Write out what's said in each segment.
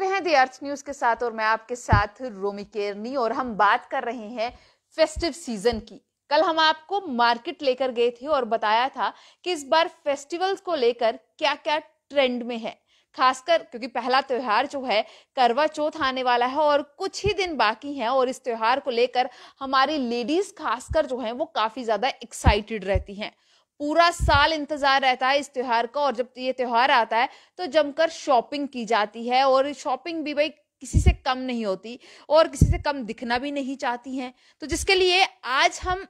वो हैं दी अर्थ न्यूज के साथ और मैं आपके साथ रोमी केरनी और हम बात कर रहे हैं फेस्टिव सीजन की कल हम आपको मार्केट लेकर गए थे और बताया था कि इस बार फेस्टिवल्स को लेकर क्या क्या ट्रेंड में है खासकर क्योंकि पहला त्यौहार जो है करवा चौथ आने वाला है और कुछ ही दिन बाकी हैं और इस त्यौहार को लेकर हमारी लेडीज खासकर जो हैं वो काफी ज्यादा एक्साइटेड रहती हैं पूरा साल इंतजार रहता है इस त्यौहार का और जब ये त्यौहार आता है तो जमकर शॉपिंग की जाती है और शॉपिंग भी भाई किसी से कम नहीं होती और किसी से कम दिखना भी नहीं चाहती हैं तो जिसके लिए आज हम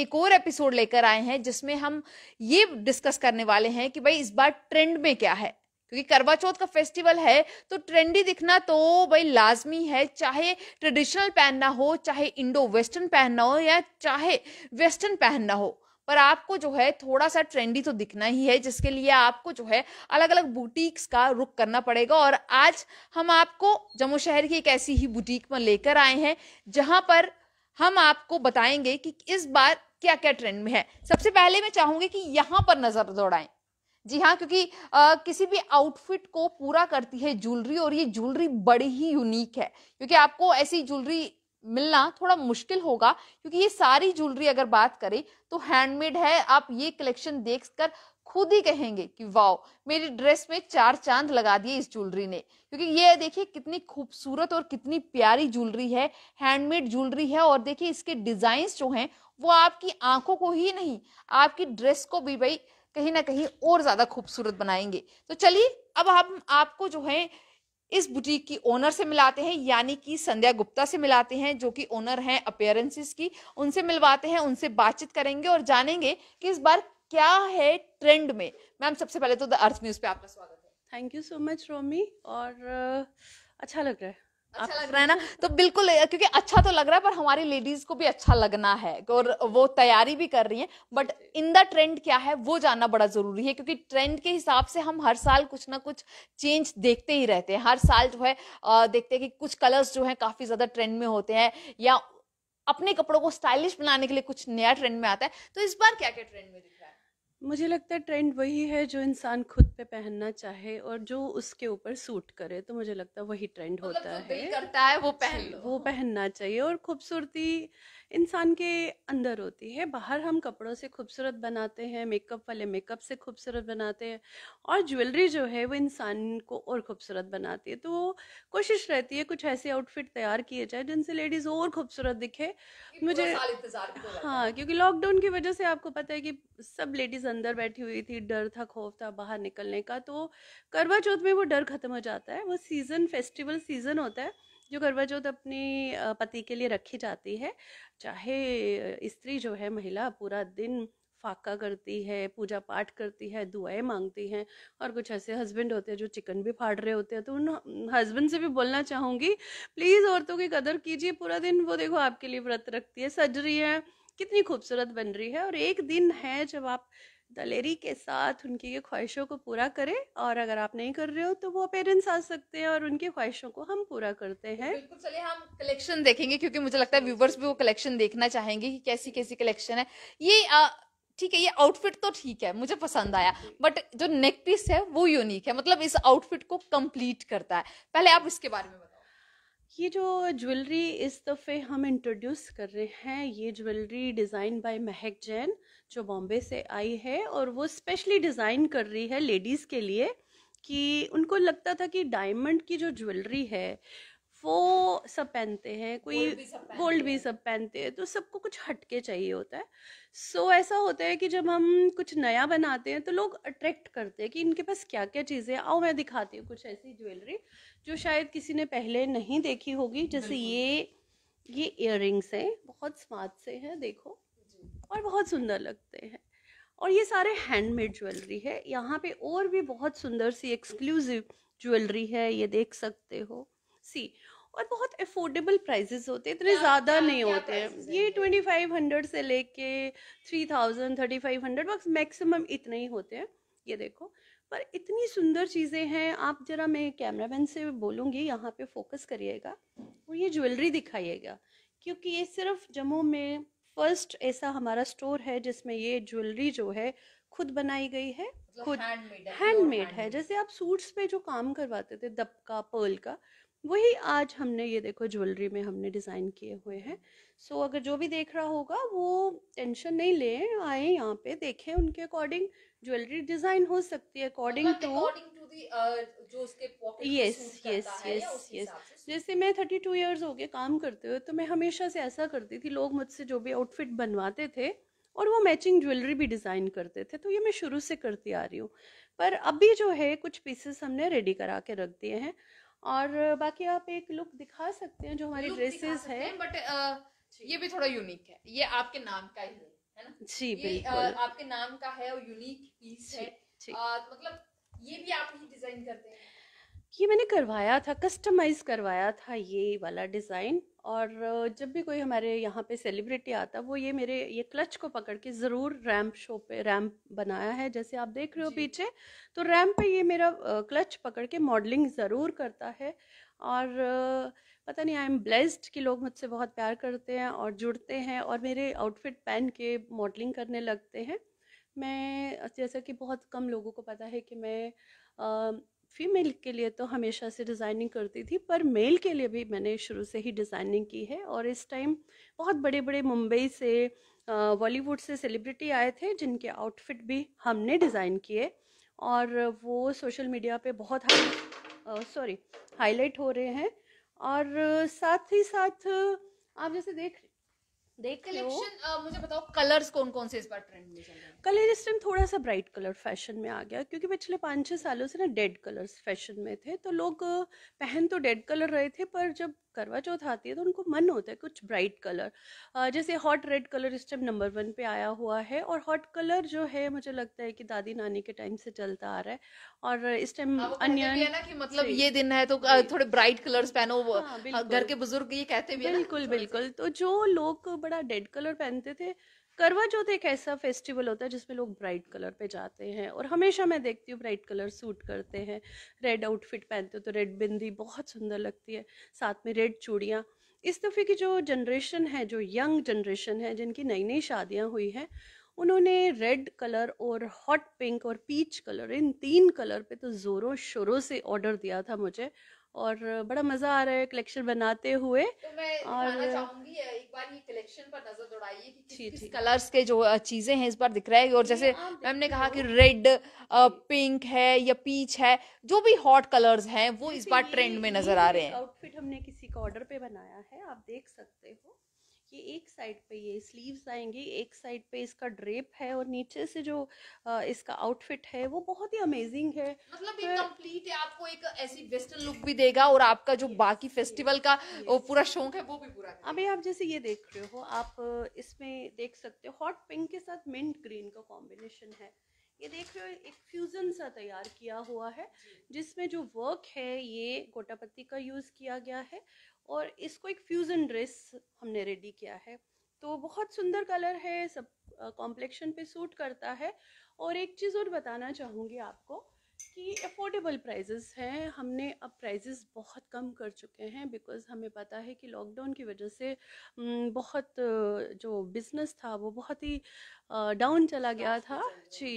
एक और एपिसोड लेकर आए हैं जिसमें हम ये डिस्कस करने वाले हैं कि भाई इस बार ट्रेंड में क्या है क्योंकि करवा चौथ का फेस्टिवल है तो ट्रेंडी दिखना तो भाई लाजमी है चाहे ट्रेडिशनल पहनना हो चाहे इंडो वेस्टर्न पहनना हो या चाहे वेस्टर्न पहनना हो पर आपको जो है थोड़ा सा ट्रेंडी तो दिखना ही है जिसके लिए आपको जो है अलग अलग बुटीक्स का रुख करना पड़ेगा और आज हम आपको जम्मू शहर की एक ऐसी ही बुटीक में लेकर आए हैं जहां पर हम आपको बताएंगे कि इस बार क्या क्या ट्रेंड में है सबसे पहले मैं चाहूंगी कि यहाँ पर नजर दौड़ाएं जी हाँ क्योंकि आ, किसी भी आउटफिट को पूरा करती है ज्वेलरी और ये ज्वेलरी बड़ी ही यूनिक है क्योंकि आपको ऐसी ज्वेलरी मिलना थोड़ा मुश्किल होगा क्योंकि ये सारी ज्वेलरी अगर बात करें तो हैंडमेड है आप ये कलेक्शन देखकर खुद ही कहेंगे कि वाओ मेरी ड्रेस में चार चांद लगा दिए इस ज्वेलरी ने क्योंकि ये देखिए कितनी खूबसूरत और कितनी प्यारी ज्वेलरी है हैंडमेड ज्वेलरी है और देखिए इसके डिजाइंस जो हैं वो आपकी आंखों को ही नहीं आपकी ड्रेस को भी भाई कहीं ना कहीं और ज्यादा खूबसूरत बनाएंगे तो चलिए अब हम आपको जो है इस बुटीक की ओनर से मिलाते हैं यानी कि संध्या गुप्ता से मिलाते हैं जो कि ओनर हैं अपेयरेंसेस की उनसे मिलवाते हैं उनसे बातचीत करेंगे और जानेंगे कि इस बार क्या है ट्रेंड में मैम सबसे पहले तो द अर्थ न्यूज़ पे आपका स्वागत है thank you so much Romi और अच्छा लग रहा है अच्छा लग रहा है ना तो बिल्कुल क्योंकि अच्छा तो लग रहा है पर हमारी लेडीज को भी अच्छा लगना है और वो तैयारी भी कर रही है बट इन द ट्रेंड क्या है वो जानना बड़ा जरूरी है क्योंकि ट्रेंड के हिसाब से हम हर साल कुछ ना कुछ चेंज देखते ही रहते हैं हर साल जो है देखते हैं कि कुछ कलर्स जो है काफी ज्यादा ट्रेंड में होते हैं या अपने कपड़ों को स्टाइलिश बनाने के लिए कुछ नया ट्रेंड में आता है तो इस बार क्या क्या ट्रेंड में दिख रहा है मुझे लगता है ट्रेंड वही है जो इंसान खुद पे पहनना चाहे और जो उसके ऊपर सूट करे तो मुझे लगता है वही ट्रेंड मतलब होता है करता है वो पहन लो वो पहनना चाहिए और खूबसूरती इंसान के अंदर होती है बाहर हम कपड़ों से खूबसूरत बनाते हैं मेकअप वाले मेकअप से खूबसूरत बनाते हैं और ज्वेलरी जो है वो इंसान को और खूबसूरत बनाती है तो कोशिश रहती है कुछ ऐसे आउटफिट तैयार किए जाए जिनसे लेडीज और खूबसूरत दिखे मुझे तो हाँ क्योंकि लॉकडाउन की वजह से आपको पता है कि सब लेडीज अंदर बैठी हुई थी डर था खौफ था बाहर निकलने का तो करवा चौथ में वो डर खत्म हो जाता है वो सीजन फेस्टिवल सीजन होता है जो करवा चौथ अपने पति के लिए रखी जाती है चाहे स्त्री जो है महिला पूरा दिन फाका करती है पूजा पाठ करती है दुआएं मांगती हैं और कुछ ऐसे हस्बैंड होते हैं जो चिकन भी फाड़ रहे होते हैं तो उन हस्बैंड से भी बोलना चाहूँगी प्लीज़ औरतों की कदर कीजिए पूरा दिन वो देखो आपके लिए व्रत रखती है सज रही है कितनी खूबसूरत बन रही है और एक दिन है जब आप दलेरी के साथ उनकी ये ख्वाहिशों को पूरा करें और अगर आप नहीं कर रहे हो तो वो पेरेंट्स आ सकते हैं और उनकी ख्वाहिशों को हम पूरा करते हैं बिल्कुल चलिए हम कलेक्शन देखेंगे क्योंकि मुझे लगता है व्यूवर्स भी वो कलेक्शन देखना चाहेंगे कि कैसी कैसी कलेक्शन है ये आ, ठीक है ये आउटफिट तो ठीक है मुझे पसंद आया बट जो नेक पीस है वो यूनिक है मतलब इस आउटफिट को कंप्लीट करता है पहले आप इसके बारे में ये जो ज्वेलरी इस दफ़े हम इंट्रोड्यूस कर रहे हैं ये ज्वेलरी डिज़ाइन बाय महक जैन जो बॉम्बे से आई है और वो स्पेशली डिज़ाइन कर रही है लेडीज़ के लिए कि उनको लगता था कि डायमंड की जो ज्वेलरी है वो सब पहनते हैं कोई गोल्ड भी सब पहनते हैं तो सबको कुछ हटके चाहिए होता है सो so, ऐसा होता है कि जब हम कुछ नया बनाते हैं तो लोग अट्रैक्ट करते हैं कि इनके पास क्या क्या चीज़ें हैं आओ मैं दिखाती हूँ कुछ ऐसी ज्वेलरी जो शायद किसी ने पहले नहीं देखी होगी जैसे ये ये इयर रिंग्स हैं बहुत स्मार्ट से हैं देखो और बहुत सुंदर लगते हैं और ये सारे हैंडमेड ज्वेलरी है यहाँ पे और भी बहुत सुंदर सी एक्सक्लूसिव ज्वेलरी है ये देख सकते हो सी और बहुत अफोर्डेबल प्राइजेस होते इतने ज़्यादा नहीं होते हैं ये ट्वेंटी फाइव हंड्रेड से लेके three thousand thirty five hundred बस मैक्सिमम इतने ही होते हैं ये देखो पर इतनी सुंदर चीज़ें हैं आप ज़रा मैं कैमरा मैन से बोलूँगी यहाँ पे फोकस करिएगा और ये ज्वेलरी दिखाइएगा क्योंकि ये सिर्फ जम्मू में फर्स्ट ऐसा हमारा स्टोर है जिसमें ये ज्वेलरी जो है खुद बनाई गई है मतलब खुद हैंडमेड है, है जैसे आप सूट्स पे जो काम करवाते थे दब का पर्ल का वही आज हमने ये देखो ज्वेलरी में हमने डिज़ाइन किए हुए हैं सो so, अगर जो भी देख रहा होगा वो टेंशन नहीं ले आए यहाँ पे देखें उनके अकॉर्डिंग ज्वेलरी डिज़ाइन हो सकती है according to yes yes yes yes जैसे मैं थर्टी टू ईयर्स हो गए काम करते हुए तो मैं हमेशा से ऐसा करती थी लोग मुझसे जो भी आउटफिट बनवाते थे और वो मैचिंग ज्वेलरी भी डिज़ाइन करते थे तो ये मैं शुरू से करती आ रही हूँ पर अभी जो है कुछ पीसेस हमने रेडी करा के रख दिए हैं और बाकी आप एक लुक दिखा सकते हैं जो हमारी ड्रेसेस है बट ये भी थोड़ा यूनिक है ये आपके नाम का ही है ना जी बिल्कुल आपके नाम का है और यूनिक पीस है मतलब ये भी आप ही डिजाइन करते हैं ये मैंने करवाया था कस्टमाइज़ करवाया था ये वाला डिज़ाइन और जब भी कोई हमारे यहाँ पे सेलिब्रिटी आता वो ये मेरे ये क्लच को पकड़ के ज़रूर रैम्प शो पे रैम्प बनाया है जैसे आप देख रहे हो पीछे तो रैम्प पे ये मेरा क्लच पकड़ के मॉडलिंग ज़रूर करता है और पता नहीं आई एम ब्लेस्ड कि लोग मुझसे बहुत प्यार करते हैं और जुड़ते हैं और मेरे आउटफिट पहन के मॉडलिंग करने लगते हैं मैं जैसा कि बहुत कम लोगों को पता है कि मैं फीमेल के लिए तो हमेशा से डिज़ाइनिंग करती थी पर मेल के लिए भी मैंने शुरू से ही डिज़ाइनिंग की है और इस टाइम बहुत बड़े बड़े मुंबई से बॉलीवुड से सेलिब्रिटी आए थे जिनके आउटफिट भी हमने डिज़ाइन किए और वो सोशल मीडिया पे बहुत सॉरी हाईलाइट हो रहे हैं और साथ ही साथ आप जैसे देख देख कलेक्शन मुझे बताओ कलर्स कौन कौन से इस बार ट्रेंड में चल रहे हैं कलर इस टाइम थोड़ा सा ब्राइट कलर फैशन में आ गया क्योंकि पिछले पाँच छः सालों से ना डेड कलर्स फैशन में थे तो लोग पहन तो डेड कलर रहे थे पर जब करवा चौथ आती है तो उनको मन होता है कुछ ब्राइट कलर जैसे हॉट रेड कलर इस टाइम नंबर वन पे आया हुआ है और हॉट कलर जो है मुझे लगता है कि दादी नानी के टाइम से चलता आ रहा है और इस टाइम हाँ, अन्य मतलब ये दिन है तो थोड़े ब्राइट कलर पहनो हाँ, हाँ, घर के बुजुर्ग ये कहते हैं बिल्कुल बिल्कुल तो जो लोग बड़ा डेड कलर पहनते थे करवा चौथ एक ऐसा फेस्टिवल होता है जिसमें लोग ब्राइट कलर पे जाते हैं और हमेशा मैं देखती हूँ ब्राइट कलर सूट करते हैं रेड आउटफिट पहनते हो तो रेड बिंदी बहुत सुंदर लगती है साथ में रेड चूड़ियाँ इस दफ़े की जो जनरेशन है जो यंग जनरेशन है जिनकी नई नई शादियाँ हुई हैं उन्होंने रेड कलर और हॉट पिंक और पीच कलर इन तीन कलर पे तो ज़ोरों शोरों से ऑर्डर दिया था मुझे और बड़ा मज़ा आ रहा है कलेक्शन बनाते हुए तो मैं और एक बार ये कलेक्शन पर नजर दौड़ाइए किस, कलर्स के जो चीज़ें हैं इस बार दिख रहा है और जैसे हाँ, मैम ने कहा कि रेड पिंक है या पीच है जो भी हॉट कलर्स हैं वो इस बार ट्रेंड में नजर आ रहे हैं आउटफिट हमने किसी का ऑर्डर पे बनाया है आप देख सकते हो ये एक साइड पे ये स्लीव्स आएंगे एक साइड पे इसका ड्रेप है और नीचे से जो इसका आउटफिट है वो बहुत ही अमेजिंग है मतलब ये कंप्लीट है आपको एक ऐसी वेस्टर्न लुक भी देगा और आपका जो बाकी फेस्टिवल का पूरा शौक है वो भी पूरा अभी आप जैसे ये देख रहे हो आप इसमें देख सकते हो हॉट पिंक के साथ मिंट ग्रीन का कॉम्बिनेशन है ये देख रहे हो एक फ्यूज़न सा तैयार किया हुआ है जिसमें जो वर्क है ये गोटापत्ती का यूज़ किया गया है और इसको एक फ्यूज़न ड्रेस हमने रेडी किया है तो बहुत सुंदर कलर है सब कॉम्प्लेक्शन पे सूट करता है और एक चीज़ और बताना चाहूँगी आपको कि अफोर्डेबल प्राइजेस हैं हमने अब प्राइजेस बहुत कम कर चुके हैं बिकॉज़ हमें पता है कि लॉकडाउन की वजह से बहुत जो बिज़नेस था वो बहुत ही डाउन चला गया था जी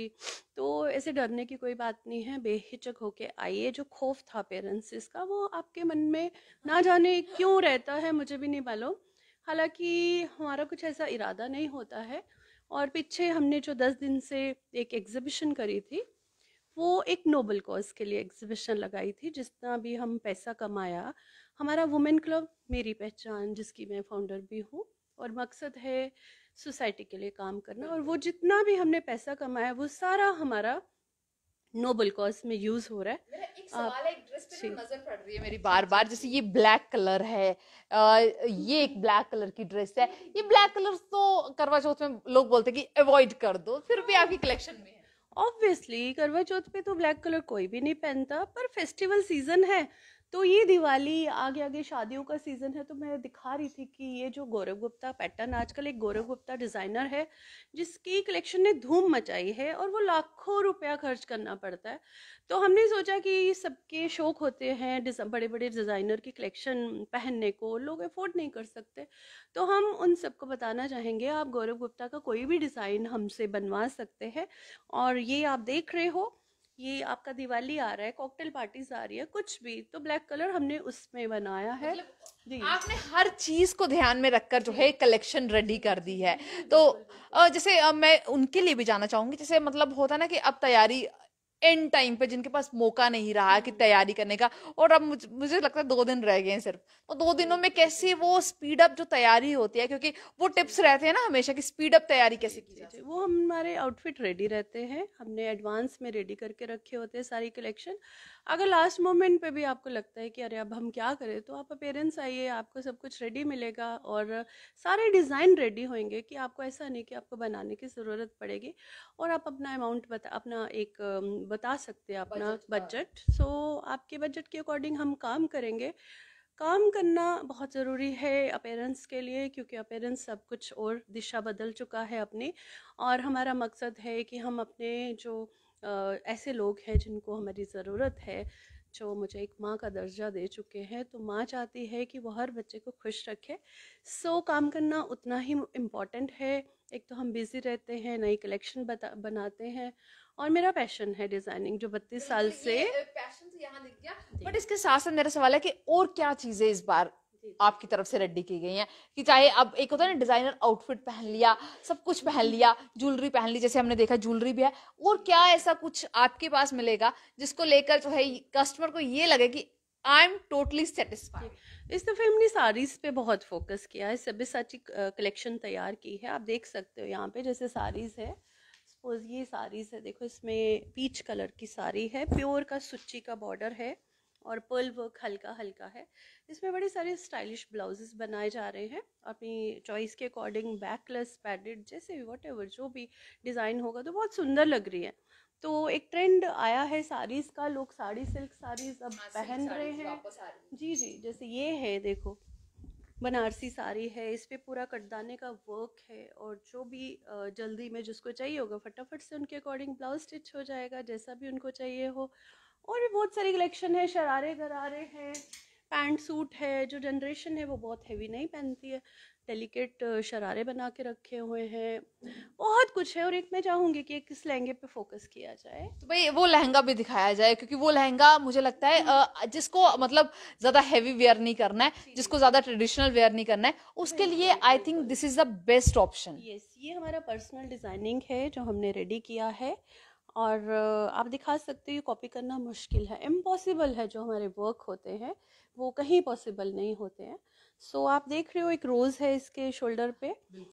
तो ऐसे डरने की कोई बात नहीं है बेहिचक होके आइए जो खौफ था पेरेंट्स इसका वो आपके मन में ना जाने क्यों रहता है मुझे भी नहीं मालूम हालांकि हमारा कुछ ऐसा इरादा नहीं होता है और पीछे हमने जो दस दिन से एक एग्ज़िबिशन करी थी वो एक नोबल कॉज के लिए एग्जीबिशन लगाई थी जितना भी हम पैसा कमाया हमारा वुमेन क्लब मेरी पहचान जिसकी मैं फाउंडर भी हूँ और मकसद है सोसाइटी के लिए काम करना और वो जितना भी हमने पैसा कमाया वो सारा हमारा नोबल कॉज में यूज हो रहा है एक सवाल है ड्रेस पे नजर पड़ रही है मेरी बार बार जैसे ये ब्लैक कलर है आ, ये एक ब्लैक कलर की ड्रेस है ये ब्लैक कलर तो करवा चौथ में लोग बोलते हैं कि अवॉइड कर दो फिर भी आपकी कलेक्शन में है ऑब्वियसली करवा चौथ पे तो ब्लैक कलर कोई भी नहीं पहनता पर फेस्टिवल सीजन है तो ये दिवाली आगे आगे शादियों का सीज़न है तो मैं दिखा रही थी कि ये जो गौरव गुप्ता पैटर्न आजकल एक गौरव गुप्ता डिज़ाइनर है जिसकी कलेक्शन ने धूम मचाई है और वो लाखों रुपया खर्च करना पड़ता है तो हमने सोचा कि सबके शौक होते हैं बड़े बड़े डिज़ाइनर की कलेक्शन पहनने को लोग अफोर्ड नहीं कर सकते तो हम उन सबको बताना चाहेंगे आप गौरव गुप्ता का कोई भी डिज़ाइन हमसे बनवा सकते हैं और ये आप देख रहे हो ये आपका दिवाली आ रहा है कॉकटेल पार्टीज आ रही है कुछ भी तो ब्लैक कलर हमने उसमें बनाया है मतलब आपने हर चीज को ध्यान में रखकर जो है कलेक्शन रेडी कर दी है तो जैसे मैं उनके लिए भी जाना चाहूंगी जैसे मतलब होता ना कि अब तैयारी एंड टाइम पे जिनके पास मौका नहीं रहा कि hmm. तैयारी करने का और अब मुझे, मुझे लगता है दो दिन रह गए हैं सिर्फ और तो दो दिनों में कैसे वो स्पीड अप जो तैयारी होती है क्योंकि वो टिप्स रहते हैं ना हमेशा कि स्पीड अप तैयारी कैसे की जाए वो हमारे आउटफिट रेडी रहते हैं हमने एडवांस में रेडी करके रखे होते हैं सारी कलेक्शन अगर लास्ट मोमेंट पे भी आपको लगता है कि अरे अब हम क्या करें तो आप पेरेंट्स आइए आपको सब कुछ रेडी मिलेगा और सारे डिज़ाइन रेडी होंगे कि आपको ऐसा नहीं कि आपको बनाने की ज़रूरत पड़ेगी और आप अपना अमाउंट बता अपना एक बता सकते हैं अपना बजट सो हाँ। so, आपके बजट के अकॉर्डिंग हम काम करेंगे काम करना बहुत ज़रूरी है अपेरेंट्स के लिए क्योंकि अपेरेंट्स सब कुछ और दिशा बदल चुका है अपनी और हमारा मकसद है कि हम अपने जो ऐसे लोग हैं जिनको हमारी ज़रूरत है जो मुझे एक माँ का दर्जा दे चुके हैं तो माँ चाहती है कि वो हर बच्चे को खुश रखे सो so, काम करना उतना ही इम्पॉर्टेंट है एक तो हम बिज़ी रहते हैं नई कलेक्शन बता बनाते हैं और मेरा पैशन है डिजाइनिंग जो बत्तीस साल से पैशन तो यहाँ दिख गया बट इसके साथ साथ मेरा सवाल है कि और क्या चीजें इस बार आपकी तरफ से रेडी की गई है कि चाहे अब एक होता है ना डिजाइनर आउटफिट पहन लिया सब कुछ पहन लिया ज्वेलरी पहन ली जैसे हमने देखा ज्वेलरी भी है और क्या ऐसा कुछ आपके पास मिलेगा जिसको लेकर जो है कस्टमर को ये लगे कि आई एम टोटली सेटिस्फाइड इस दफ़े हमने साड़ीज़ पे बहुत फोकस किया है सभी सारी कलेक्शन तैयार की है आप देख सकते हो यहाँ पे जैसे साड़ीज़ है और ये साड़ीज़ है देखो इसमें पीच कलर की साड़ी है प्योर का सुच्ची का बॉर्डर है और पर्ल वर्क हल्का हल्का है इसमें बड़े सारे स्टाइलिश ब्लाउजेस बनाए जा रहे हैं अपनी चॉइस के अकॉर्डिंग बैकलेस पैडेड जैसे वॉट एवर जो भी डिज़ाइन होगा तो बहुत सुंदर लग रही है तो एक ट्रेंड आया है साड़ीज़ का लोग साड़ी सिल्क साड़ीज अब हाँ, पहन रहे हैं जी जी जैसे ये है देखो बनारसी साड़ी है इस पर पूरा कटदाने का वर्क है और जो भी जल्दी में जिसको चाहिए होगा फटाफट से उनके अकॉर्डिंग ब्लाउज स्टिच हो जाएगा जैसा भी उनको चाहिए हो और भी बहुत सारी कलेक्शन है शरारे गरारे हैं पैंट सूट है जो जनरेशन है वो बहुत हैवी नहीं पहनती है डेलिकेट uh, शरारे बना के रखे हुए हैं बहुत कुछ है और एक मैं चाहूँगी कि किस लहंगे पे फोकस किया जाए तो भाई वो लहंगा भी दिखाया जाए क्योंकि वो लहंगा मुझे लगता है जिसको मतलब ज़्यादा हैवी वेयर नहीं करना है जिसको ज़्यादा ट्रेडिशनल वेयर नहीं करना है उसके लिए I think this is the best option yes ये हमारा पर्सनल डिज़ाइनिंग है जो हमने रेडी किया है और आप दिखा सकते हो कॉपी करना मुश्किल है इम्पॉसिबल है जो हमारे वर्क होते हैं वो कहीं पॉसिबल नहीं होते हैं सो so, आप देख रहे हो एक रोज है इसके शोल्डर पे